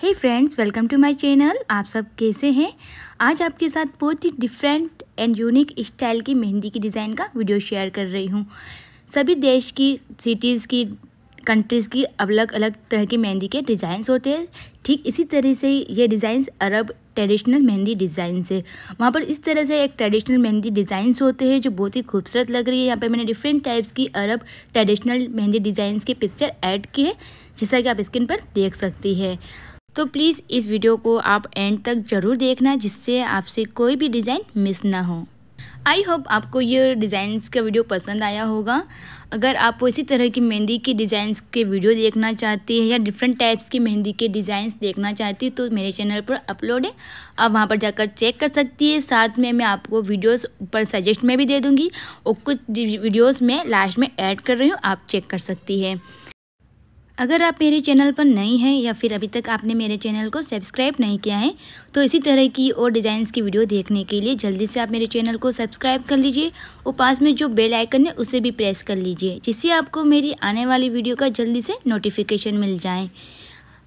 hey friends welcome to my channel आप सब कैसे हैं आज आपके साथ बहुत ही डिफरेंट एंड यूनिक स्टाइल की मेहंदी की डिज़ाइन का वीडियो शेयर कर रही हूँ सभी देश की सिटीज़ की कंट्रीज़ की अलग अलग तरह की मेहंदी के डिज़ाइंस होते हैं ठीक इसी तरह से ये designs Arab traditional mehndi design है वहाँ पर इस तरह से एक ट्रेडिशनल मेहंदी डिज़ाइंस होते हैं जो बहुत ही खूबसूरत लग रही है यहाँ पर मैंने डिफरेंट टाइप्स की अरब ट्रेडिशनल मेहंदी डिज़ाइंस के पिक्चर ऐड किए हैं जैसा कि आप स्क्रीन पर देख सकती है तो प्लीज़ इस वीडियो को आप एंड तक ज़रूर देखना जिससे आपसे कोई भी डिज़ाइन मिस ना हो आई होप आपको ये डिज़ाइंस का वीडियो पसंद आया होगा अगर आप इसी तरह की मेहंदी की डिज़ाइंस के वीडियो देखना चाहते हैं या डिफरेंट टाइप्स की मेहंदी के डिज़ाइंस देखना चाहती तो मेरे चैनल पर अपलोड है आप वहाँ पर जाकर चेक कर सकती है साथ में मैं आपको वीडियोस पर सजेस्ट में भी दे दूँगी और कुछ वीडियोज़ में लास्ट में ऐड कर रही हूँ आप चेक कर सकती है अगर आप मेरे चैनल पर नए हैं या फिर अभी तक आपने मेरे चैनल को सब्सक्राइब नहीं किया है तो इसी तरह की और डिज़ाइंस की वीडियो देखने के लिए जल्दी से आप मेरे चैनल को सब्सक्राइब कर लीजिए और पास में जो बेल आइकन है उसे भी प्रेस कर लीजिए जिससे आपको मेरी आने वाली वीडियो का जल्दी से नोटिफिकेशन मिल जाए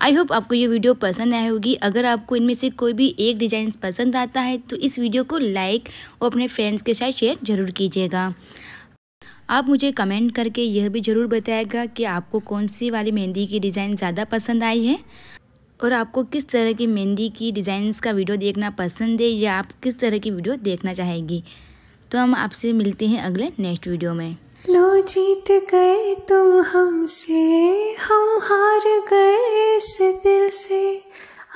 आई होप आपको ये वीडियो पसंद आई होगी अगर आपको इनमें से कोई भी एक डिज़ाइन पसंद आता है तो इस वीडियो को लाइक और अपने फ्रेंड्स के साथ शेयर ज़रूर कीजिएगा आप मुझे कमेंट करके यह भी ज़रूर बताएगा कि आपको कौन सी वाली मेहंदी की डिज़ाइन ज़्यादा पसंद आई है और आपको किस तरह की मेहंदी की डिज़ाइंस का वीडियो देखना पसंद है या आप किस तरह की वीडियो देखना चाहेगी तो हम आपसे मिलते हैं अगले नेक्स्ट वीडियो में लो जीत गए तुम हमसे हम हार गए इस दिल से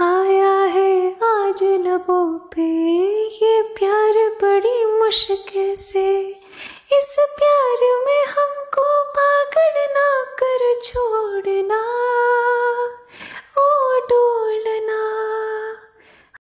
आया है आज लबों पे ये प्यार बड़ी मुश्किल से इस प्यार में हमको पागल ना कर छोड़